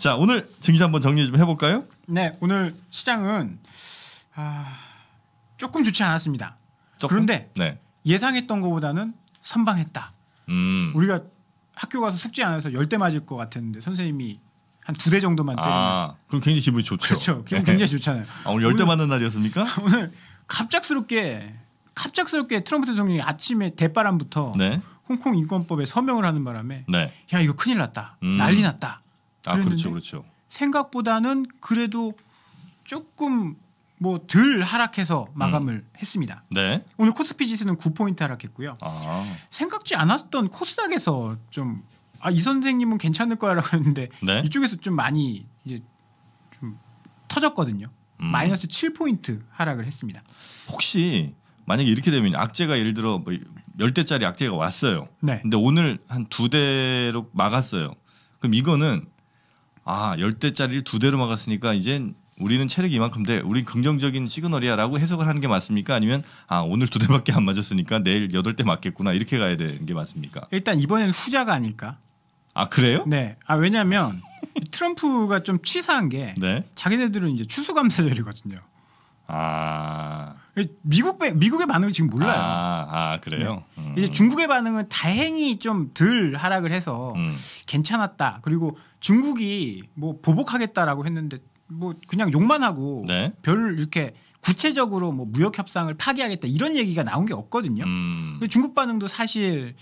자 오늘 증시 한번 정리 좀 해볼까요? 네 오늘 시장은 아, 조금 좋지 않았습니다. 조금? 그런데 네. 예상했던 것보다는 선방했다. 음. 우리가 학교 가서 숙제 안 해서 열대 맞을 것 같았는데 선생님이 한 두 대 정도만 때리면 아, 그럼 굉장히 기분이 좋죠. 그렇죠. 기분 네. 굉장히 좋잖아요. 아, 오늘 열대 맞는 날이었습니까? 오늘 갑작스럽게 갑작스럽게 트럼프 대통령이 아침에 대바람부터 네. 홍콩 인권법에 서명을 하는 바람에 네. 야 이거 큰일 났다. 음. 난리 났다. 아 그렇죠, 그렇죠. 생각보다는 그래도 조금 뭐 덜 하락해서 음. 마감을 음. 했습니다. 네. 오늘 코스피 지수는 9포인트 하락했고요. 아. 생각지 않았던 코스닥에서 좀 아 이 선생님은 괜찮을 거야라고 했는데 네? 이쪽에서 좀 많이 이제 좀 터졌거든요. 음. 마이너스 7포인트 하락을 했습니다. 혹시 만약에 이렇게 되면 악재가 예를 들어 뭐 10대짜리 악재가 왔어요. 네. 근데 오늘 한 두 대로 막았어요. 그럼 이거는 아 열대짜리를 두 대로 막았으니까 이젠 우리는 체력이 이만큼 돼. 우린 긍정적인 시그널이야 라고 해석을 하는 게 맞습니까? 아니면 아 오늘 두 대밖에 안 맞았으니까 내일 여덟 대 맞겠구나 이렇게 가야 되는 게 맞습니까? 일단 이번에는 후자가 아닐까? 아 그래요? 네. 아 왜냐하면 트럼프가 좀 치사한 게 네? 자기네들은 이제 추수감사절이거든요. 아 미국 미국의 반응을 지금 몰라요. 아, 아 그래요. 네. 음. 이제 중국의 반응은 다행히 좀 덜 하락을 해서 음. 괜찮았다. 그리고 중국이 뭐 보복하겠다라고 했는데 뭐 그냥 욕만 하고 네? 별 이렇게 구체적으로 뭐 무역 협상을 파기하겠다 이런 얘기가 나온 게 없거든요. 음. 중국 반응도 사실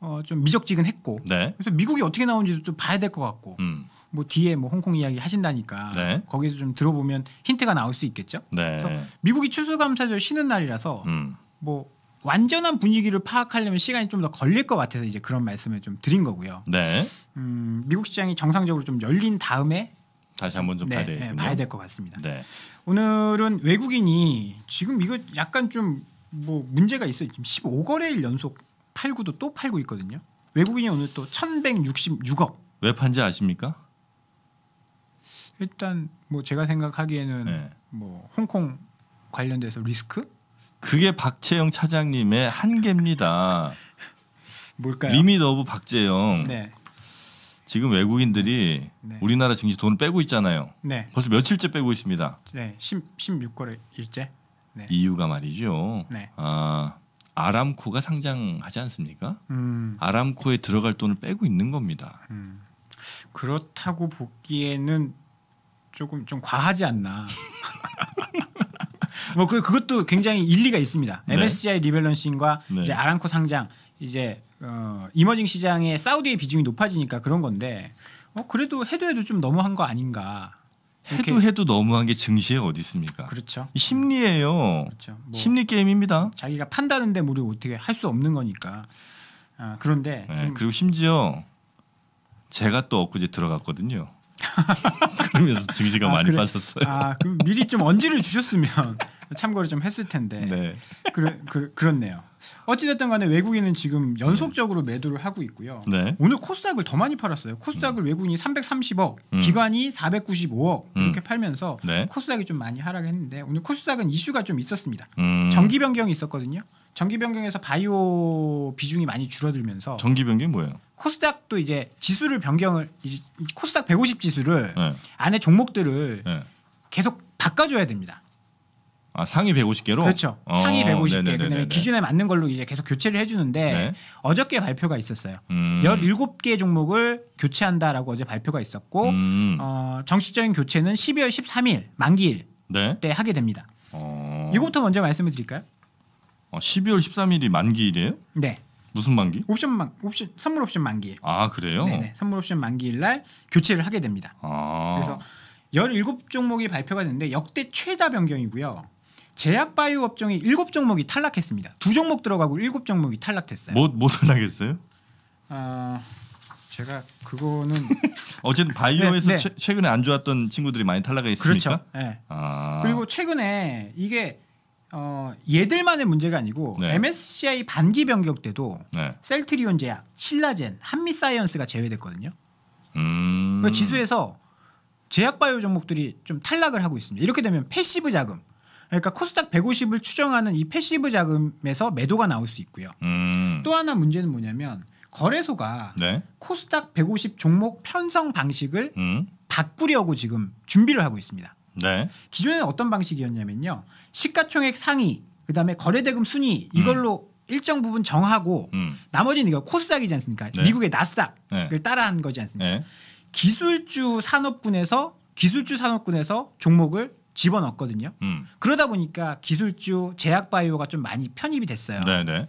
어, 좀 미적지근했고 네? 그래서 미국이 어떻게 나오는지도 좀 봐야 될 것 같고. 음. 뭐 뒤에 뭐 홍콩 이야기 하신다니까 네. 거기서 좀 들어보면 힌트가 나올 수 있겠죠. 네. 그래서 미국이 추수감사절 쉬는 날이라서 음. 뭐 완전한 분위기를 파악하려면 시간이 좀 더 걸릴 것 같아서 이제 그런 말씀을 좀 드린 거고요. 네. 음, 미국 시장이 정상적으로 좀 열린 다음에 다시 한번 좀 네, 봐야 네, 봐야 될 것 같습니다. 네. 오늘은 외국인이 지금 이거 약간 좀 뭐 문제가 있어요. 지금 15거래일 연속 팔구도또 팔고 있거든요. 외국인이 오늘 또 1,166억. 왜 판지 아십니까? 일단 뭐 제가 생각하기에는 네. 뭐 홍콩 관련돼서 리스크? 그게 박채영 차장님의 한계입니다. 뭘까요? 리밋 오브 박재영. 네. 지금 외국인들이 네. 우리나라 증시 돈을 빼고 있잖아요. 네. 벌써 며칠째 빼고 있습니다. 네. 16거래일째. 네. 이유가 말이죠. 네. 아, 아람코가 상장하지 않습니까? 음. 아람코에 들어갈 돈을 빼고 있는 겁니다. 음. 그렇다고 보기에는 조금 좀 과하지 않나. 뭐 그 그것도 굉장히 일리가 있습니다. 네. MSCI 리밸런싱과 네. 이제 아랑코 상장 이제 어, 이머징 시장의 사우디의 비중이 높아지니까 그런 건데 어, 그래도 해도 해도 좀 너무한 거 아닌가. 해도 해도 너무한 게 증시에 어디 있습니까? 그렇죠. 심리예요. 그렇죠. 뭐 심리 게임입니다. 자기가 판다는데 우리 어떻게 할 수 없는 거니까. 아, 그런데 네, 그리고 심지어 제가 또 엊그제 들어갔거든요. 그러면서 증시가 아, 많이 그래. 빠졌어요. 아, 그 미리 좀 언지를 주셨으면 참고를 좀 했을 텐데. 네. 그래, 그, 그렇네요. 어찌됐든 간에 외국인은 지금 연속적으로 매도를 하고 있고요. 네. 오늘 코스닥을 더 많이 팔았어요. 코스닥을 음. 외국인이 330억, 음. 기관이 495억 음. 이렇게 팔면서 네. 코스닥이 좀 많이 하락했는데 오늘 코스닥은 이슈가 좀 있었습니다. 정기 음. 변경이 있었거든요. 정기 변경에서 바이오 비중이 많이 줄어들면서 정기 변경 뭐예요? 코스닥도 이제 지수를 변경을 이제 코스닥 150 지수를 네. 안에 종목들을 네. 계속 바꿔줘야 됩니다. 아 상위 150개로 그렇죠. 어, 상위 150개 그다음에 기준에 맞는 걸로 이제 계속 교체를 해주는데 네. 어저께 발표가 있었어요. 음. 17개 종목을 교체한다라고 어제 발표가 있었고 음. 어, 정식적인 교체는 12월 13일 만기일 때 하게 됩니다. 어. 이것부터 먼저 말씀을 드릴까요? 어, 12월 13일이 만기일이에요? 네. 무슨 만기? 옵션 만 옵션 선물 옵션 만기. 아 그래요? 네 선물 옵션 만기일 날 교체를 하게 됩니다. 아. 그래서 17 종목이 발표가 됐는데 역대 최다 변경이고요. 제약 바이오 업종이 7 종목이 탈락했습니다. 두 종목 들어가고 7 종목이 탈락됐어요. 뭐뭐 뭐 탈락했어요? 아 제가 그거는 어쨌든 바이오에서 네, 네. 최, 근에안 좋았던 친구들이 많이 탈락했으니까. 그렇죠. 네. 아. 그리고 최근에 이게 어, 얘들만의 문제가 아니고 네. MSCI 반기 변경 때도 네. 셀트리온 제약, 칠라젠 한미사이언스가 제외됐거든요. 음. 지수에서 제약바이오 종목들이 좀 탈락을 하고 있습니다. 이렇게 되면 패시브 자금, 그러니까 코스닥 150을 추정하는 이 패시브 자금에서 매도가 나올 수 있고요. 음. 또 하나 문제는 뭐냐면 거래소가 네. 코스닥 150 종목 편성 방식을 음. 바꾸려고 지금 준비를 하고 있습니다. 네. 기존에는 어떤 방식이었냐면요. 시가총액 상위 그다음에 거래대금 순위 이걸로 음. 일정 부분 정하고 음. 나머지는 이거 코스닥이지 않습니까? 네. 미국의 나스닥을 네. 따라한 거지 않습니까? 네. 기술주 산업군에서 기술주 산업군에서 종목을 집어넣었거든요. 음. 그러다 보니까 기술주 제약바이오가 좀 많이 편입이 됐어요. 네, 네.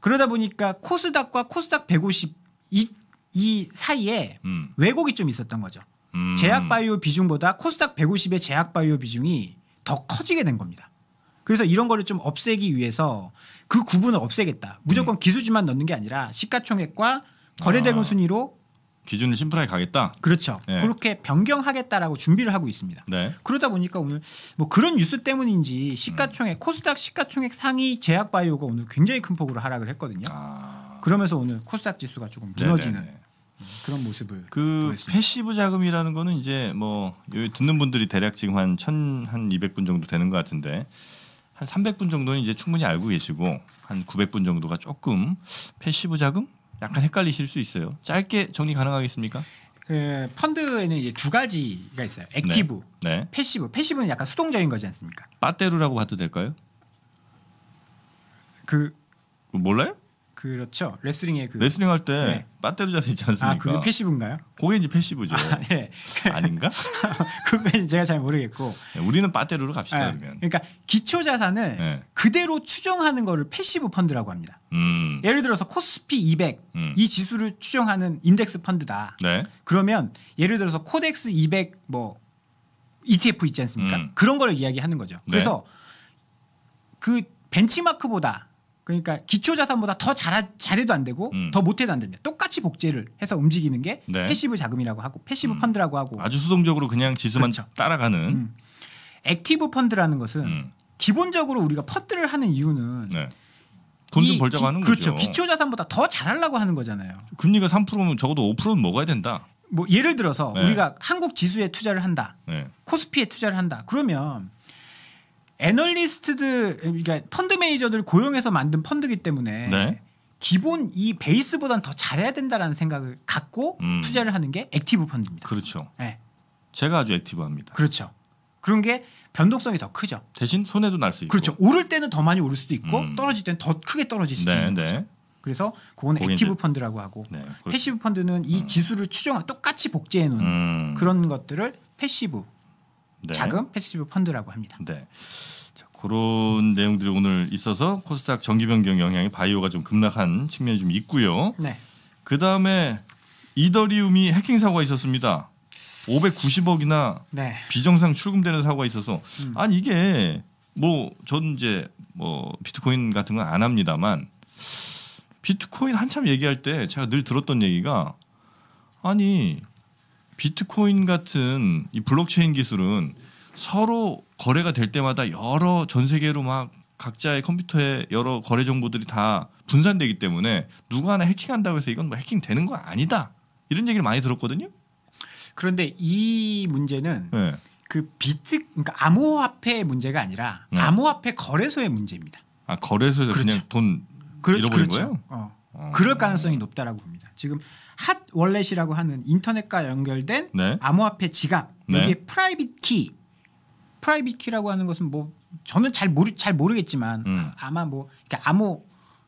그러다 보니까 코스닥과 코스닥 150 이, 이 사이에 음. 왜곡이 좀 있었던 거죠. 음. 제약바이오 비중보다 코스닥 150의 제약바이오 비중이 더 커지게 된 겁니다. 그래서 이런 거를 좀 없애기 위해서 그 구분을 없애겠다. 무조건 음. 기수지만 넣는 게 아니라 시가총액과 거래대금 아. 순위로 기준을 심플하게 가겠다. 그렇죠. 네. 그렇게 변경하겠다라고 준비를 하고 있습니다. 네. 그러다 보니까 오늘 뭐 그런 뉴스 때문인지 시가총액 음. 코스닥 시가총액 상위 제약바이오가 오늘 굉장히 큰 폭으로 하락을 했거든요. 아. 그러면서 오늘 코스닥 지수가 조금 무너지는 네네네. 그런 모습을 그 패시브 자금이라는 거는 이제 뭐 여기 듣는 분들이 대략 지금 한천한 이백 분 정도 되는 것 같은데 한 삼백 분 정도는 이제 충분히 알고 계시고 한 구백 분 정도가 조금 패시브 자금 약간 헷갈리실 수 있어요. 짧게 정리 가능하겠습니까? 그 펀드에는 이제 두 가지가 있어요. 액티브, 네. 네. 패시브. 패시브는 약간 수동적인 거지 않습니까? 빠떼루라고 봐도 될까요? 그 몰라요? 그렇죠. 레슬링의 그 레슬링 할때 네. 빠떼로 자세 있지 않습니까? 아, 그게 패시브인가요? 그게 이제 패시브죠. 아, 네. 아닌가? 그건 제가 잘 모르겠고. 네, 우리는 빠떼로로 갑시다 네. 그러면. 그러니까 기초 자산을 네. 그대로 추정하는 거를 패시브 펀드라고 합니다. 음. 예를 들어서 코스피 200이 음. 지수를 추정하는 인덱스 펀드다. 네. 그러면 예를 들어서 코덱스 200 뭐 ETF 있지 않습니까? 음. 그런 걸 이야기하는 거죠. 그래서 그 벤치마크보다 그러니까 기초자산보다 더 잘, 잘해도 안 되고 음. 더 못해도 안 됩니다. 똑같이 복제를 해서 움직이는 게 네. 패시브 자금이라고 하고 패시브 음. 펀드라고 하고 아주 수동적으로 그냥 지수만 그렇죠. 따라가는 음. 액티브 펀드라는 것은 음. 기본적으로 우리가 펀드를 하는 이유는 네. 돈좀 벌자고 하는 그렇죠. 거죠. 그렇죠. 기초자산보다 더 잘하려고 하는 거잖아요. 금리가 3%면 적어도 5%는 먹어야 된다. 뭐 예를 들어서 네. 우리가 한국 지수에 투자를 한다. 네. 코스피에 투자를 한다. 그러면 애널리스트들 그러니까 펀드 매니저들 고용해서 만든 펀드기 때문에 네. 기본 이 베이스보단 더 잘해야 된다라는 생각을 갖고 음. 투자를 하는 게 액티브 펀드입니다. 그렇죠. 네. 제가 아주 액티브합니다. 그렇죠. 그런 게 변동성이 더 크죠. 대신 손해도 날 수 있고. 그렇죠. 오를 때는 더 많이 오를 수도 있고 음. 떨어질 때는 더 크게 떨어질 수도 네, 있는 네. 거죠. 그래서 그건 액티브 네. 펀드라고 하고 네, 그렇죠. 패시브 펀드는 이 음. 지수를 추정 똑같이 복제해 놓은 음. 그런 것들을 패시브 네. 자금 패시브 펀드라고 합니다. 네. 자, 그런 내용들이 오늘 있어서 코스닥 정기 변경 영향이 바이오가 좀 급락한 측면이 좀 있고요. 네. 그다음에 이더리움이 해킹 사고가 있었습니다. 590억이나 네. 비정상 출금되는 사고가 있어서 음. 아니 이게 뭐 저는 이제 뭐 비트코인 같은 건 안 합니다만 비트코인 한참 얘기할 때 제가 늘 들었던 얘기가 아니 비트코인 같은 이 블록체인 기술은 서로 거래가 될 때마다 여러 전 세계로 막 각자의 컴퓨터에 여러 거래 정보들이 다 분산되기 때문에 누가 하나 해킹한다고 해서 이건 뭐 해킹 되는 거 아니다 이런 얘기를 많이 들었거든요. 그런데 이 문제는 네. 그 비트 그러니까 암호화폐 문제가 아니라 네. 암호화폐 거래소의 문제입니다. 아 거래소에서 그렇죠. 그냥 돈 그렇, 잃어버린 그렇죠. 거예요? 어. 그럴 가능성이 높다라고 봅니다. 지금 핫 월렛이라고 하는 인터넷과 연결된 네. 암호화폐 지갑 네. 여기 프라이빗 키 프라이빗 키라고 하는 것은 뭐 저는 잘 모르 잘 모르겠지만 음. 아마 뭐 그러니까 암호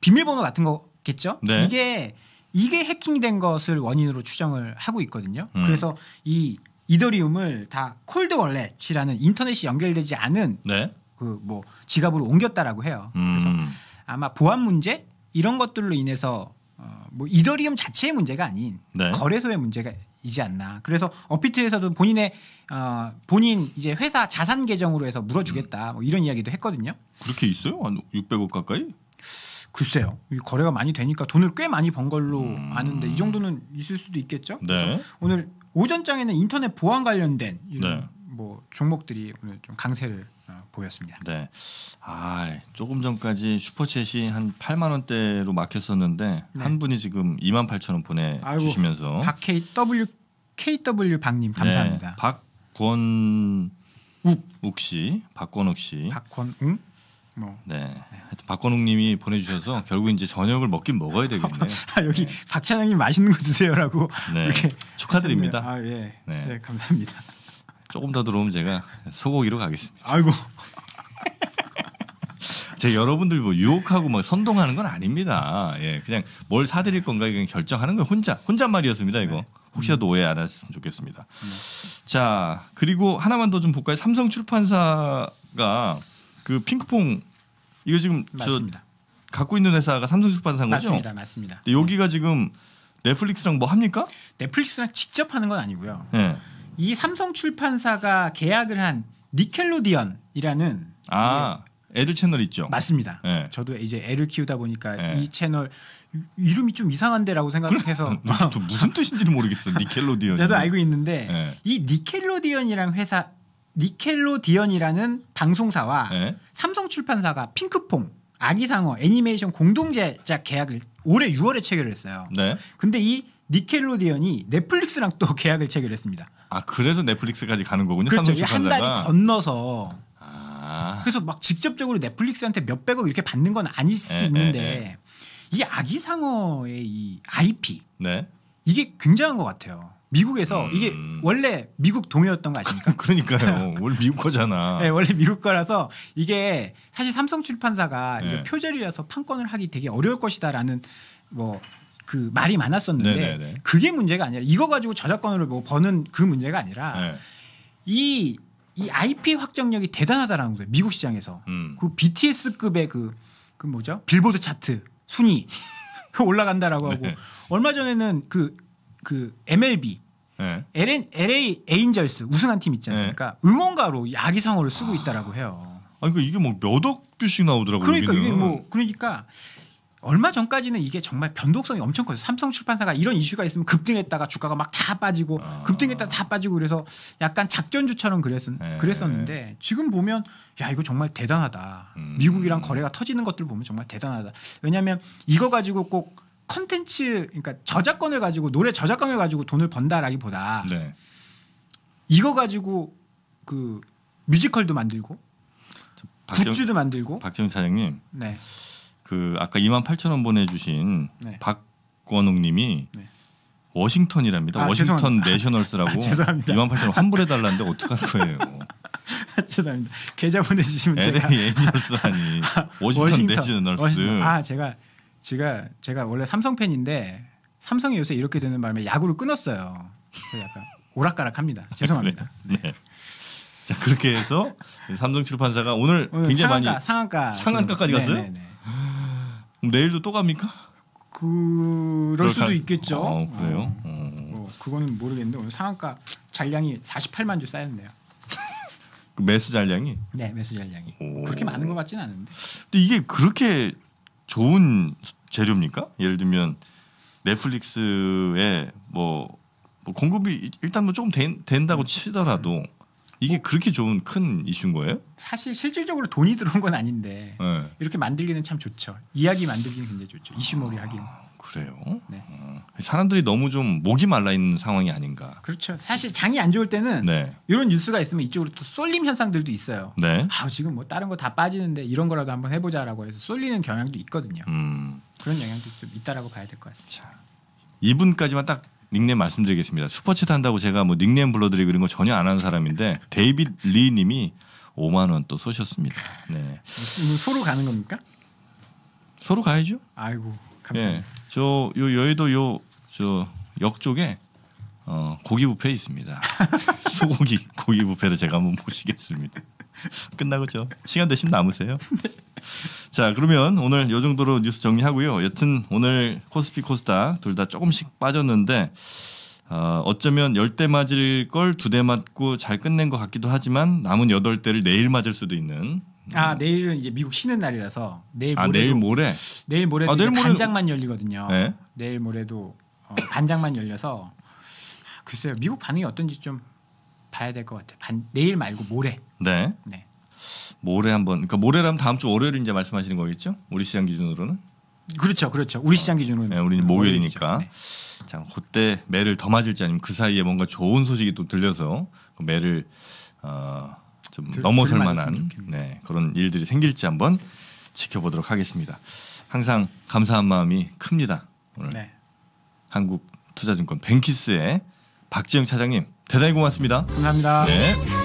비밀번호 같은 거겠죠. 네. 이게 이게 해킹된 것을 원인으로 추정을 하고 있거든요. 음. 그래서 이 이더리움을 다 콜드 월렛이라는 인터넷이 연결되지 않은 네. 그뭐 지갑으로 옮겼다라고 해요. 음. 그래서 아마 보안 문제 이런 것들로 인해서 어, 뭐 이더리움 자체의 문제가 아닌 네. 거래소의 문제가 이지 않나. 그래서 어피트에서도 본인의 어, 본인 이제 회사 자산 계정으로 해서 물어주겠다. 음. 뭐 이런 이야기도 했거든요. 그렇게 있어요? 한 600억 가까이? 글쎄요. 거래가 많이 되니까 돈을 꽤 많이 번 걸로 음... 아는데 이 정도는 있을 수도 있겠죠. 네. 오늘 오전장에는 인터넷 보안 관련된 이런 네. 뭐 종목들이 오늘 좀 강세를 어, 보였습니다. 네. 아, 조금 전까지 슈퍼챗이 한 8만 원대로 막혔었는데 네. 한 분이 지금 2만 8천 원 보내 주시면서 박K W KW 박님 네. 감사합니다. 네. 박권욱 씨 박권욱 씨. 박권 응? 뭐. 네. 하여튼 박건욱님이 보내주셔서 결국 이제 저녁을 먹긴 먹어야 되겠네요. 아, 여기 네. 박찬영님 맛있는 거 드세요라고. 네. 축하드립니다. 아 예. 네. 네 감사합니다. 조금 더 들어오면 제가 소고기로 가겠습니다. 아이고. 제 여러분들 뭐 유혹하고 뭐 선동하는 건 아닙니다. 예, 그냥 뭘 사드릴 건가 그냥 결정하는 거 혼자 혼잣말이었습니다. 이거 네. 혹시라도 오해 안 하셨으면 좋겠습니다. 네. 자, 그리고 하나만 더 좀 볼까요? 삼성 출판사가 그 핑크퐁 이거 지금 맞습니다. 저 갖고 있는 회사가 삼성 출판사인 거죠? 맞습니다, 맞습니다. 여기가 네. 지금 넷플릭스랑 뭐 합니까? 넷플릭스랑 직접 하는 건 아니고요. 네. 이 삼성 출판사가 계약을 한 니켈로디언이라는 아 예, 애들 채널 있죠. 맞습니다. 예. 저도 이제 애를 키우다 보니까 예. 이 채널 이름이 좀 이상한데라고 생각해서 그래, 무슨 뜻인지는 모르겠어. 니켈로디언. 저도 알고 있는데 예. 이 니켈로디언이랑 회사 니켈로디언이라는 방송사와 삼성 출판사가 핑크퐁 아기상어 애니메이션 공동 제작 계약을 올해 6월에 체결했어요. 네. 근데 이 니켈로디언이 넷플릭스랑 또 계약을 체결했습니다. 아 그래서 넷플릭스까지 가는 거군요. 그렇죠. 한 달이 건너서. 아... 그래서 막 직접적으로 넷플릭스한테 몇 백억 이렇게 받는 건 아닐 수도 에, 예, 예, 있는데 에, 예. 에. 이 아기상어의 이 IP 네? 이게 굉장한 것 같아요. 미국에서 음... 이게 원래 미국 동요였던 거 아십니까? 그러니까요. 원래 미국 거잖아. 네, 원래 미국 거라서 이게 사실 삼성 출판사가 네. 표절이라서 판권을 하기 되게 어려울 것이다라는 뭐그 말이 많았었는데 네네네. 네, 네. 그게 문제가 아니라 이거 가지고 저작권으로 뭐 버는 그 문제가 아니라 네. 이 이, 이 IP 확정력이 대단하다라는 거예요. 미국 시장에서. 음. 그 BTS급의 그, 그 뭐죠? 빌보드 차트 순위 올라간다라고 하고 네. 얼마 전에는 그, 그 MLB 네. LA, LA 에인절스 우승한 팀 있지 않습니까? 네. 응원가로 야기상어를 쓰고 있다라고 해요. 아, 그러니까 이게 뭐 몇억 뷰씩 나오더라고요. 그러니까 여기는. 이게 뭐 그러니까 얼마 전까지는 이게 정말 변동성이 엄청 커요. 삼성 출판사가 이런 이슈가 있으면 급등했다가 주가가 막 다 빠지고 아. 급등했다가 다 빠지고 그래서 약간 작전주처럼 그랬, 네. 그랬었는데 지금 보면 야 이거 정말 대단하다. 음. 미국이랑 거래가 터지는 것들 을 보면 정말 대단하다. 왜냐하면 이거 가지고 꼭 컨텐츠 그러니까 저작권을 가지고 노래 저작권을 가지고 돈을 번다라기보다 네. 이거 가지고 그 뮤지컬도 만들고 박지 굿즈도 만들고 박지훈 사장님 네. 그 아까 2만 8천 원 보내주신 네. 박권욱님이 네. 워싱턴이랍니다. 아, 워싱턴 죄송합니다. 내셔널스라고 아, 죄송합니다. 2만 8천 원 환불해 달라는데 어떡할 거예요? 아, 죄송합니다. 계좌 보내주시면 LA 제가 LA 애니얼스 아니 아, 워싱턴, 내셔널스. 아 제가 제가 제가 원래 삼성 팬인데 삼성이 요새 이렇게 되는 바람에 야구를 끊었어요. 약간 오락가락합니다. 죄송합니다. 네. 네. 자 그렇게 해서 삼성 출판사가 오늘, 오늘 굉장히 상한가, 많이 상한가 상한가까지 네, 갔어요. 네네네. 네. 내일도 또 갑니까? 그럴 수도 잘... 있겠죠. 아, 어, 그래요? 어. 어, 그거는 모르겠는데 오늘 상한가 잔량이 48만 주 쌓였네요. 그 매수 잔량이? 네, 매수 잔량이. 오. 그렇게 많은 것 같지는 않은데. 근데 이게 그렇게 좋은 재료입니까? 예를 들면 넷플릭스에 뭐, 뭐 공급이 일단 뭐 조금 된, 된다고 치더라도 이게 그렇게 좋은 큰 이슈인 거예요? 사실 실질적으로 돈이 들어온 건 아닌데 네. 이렇게 만들기는 참 좋죠. 이야기 만들기는 굉장히 좋죠. 이슈몰이 아, 하긴. 아, 그래요? 네. 어. 사람들이 너무 좀 목이 말라 있는 상황이 아닌가. 그렇죠. 사실 장이 안 좋을 때는 네. 이런 뉴스가 있으면 이쪽으로 또 쏠림 현상들도 있어요. 네. 아 지금 뭐 다른 거 다 빠지는데 이런 거라도 한번 해보자라고 해서 쏠리는 경향도 있거든요. 음. 그런 영향도 좀 있다라고 봐야 될 것 같습니다. 자, 이분까지만 딱 닉네임 말씀드리겠습니다. 슈퍼챗 한다고 제가 뭐 닉네임 불러드리고 이런 거 전혀 안 하는 사람인데 데이빗 리 님이 5만 원 또 쏘셨습니다. 네. 소로 가는 겁니까? 소로 가야죠. 아이고 예. 감사합니다. 예, 저요 여의도 요 저 역 쪽에 어, 고기 뷔페 있습니다. 소고기 고기 뷔페를 제가 한번 보시겠습니다. 끝나고죠. 시간 되시면 남으세요. 자 그러면 오늘 요 정도로 뉴스 정리하고요. 여튼 오늘 코스피 코스닥 둘 다 조금씩 빠졌는데 어, 어쩌면 열 대 맞을 걸 두 대 맞고 잘 끝낸 것 같기도 하지만 남은 여 대를 내일 맞을 수도 있는. 아 내일은 이제 미국 쉬는 날이라서 내일 모레 아, 내일 모레 내일 모레 아, 내일 모레 반장만 열리거든요. 네? 내일 모레도 어, 반장만 열려서 아, 글쎄요 미국 반응이 어떤지 좀 봐야 될 것 같아요. 반, 내일 말고 모레. 네. 네. 모레 한번. 그러니까 모레라면 다음 주 월요일 이제 말씀하시는 거겠죠? 우리 시장 기준으로는. 그렇죠, 그렇죠. 우리 시장 기준으로. 네, 우리는 목요일이니까. 네. 자, 그때 매를 더 맞을지 아니면 그 사이에 뭔가 좋은 소식이 또 들려서 그 매를 어, 좀 들, 넘어설 만한 네, 그런 일들이 생길지 한번 지켜보도록 하겠습니다. 항상 감사한 마음이 큽니다. 오늘 네. 한국 투자증권 뱅키스의 박지영 차장님 대단히 고맙습니다. 감사합니다. 네.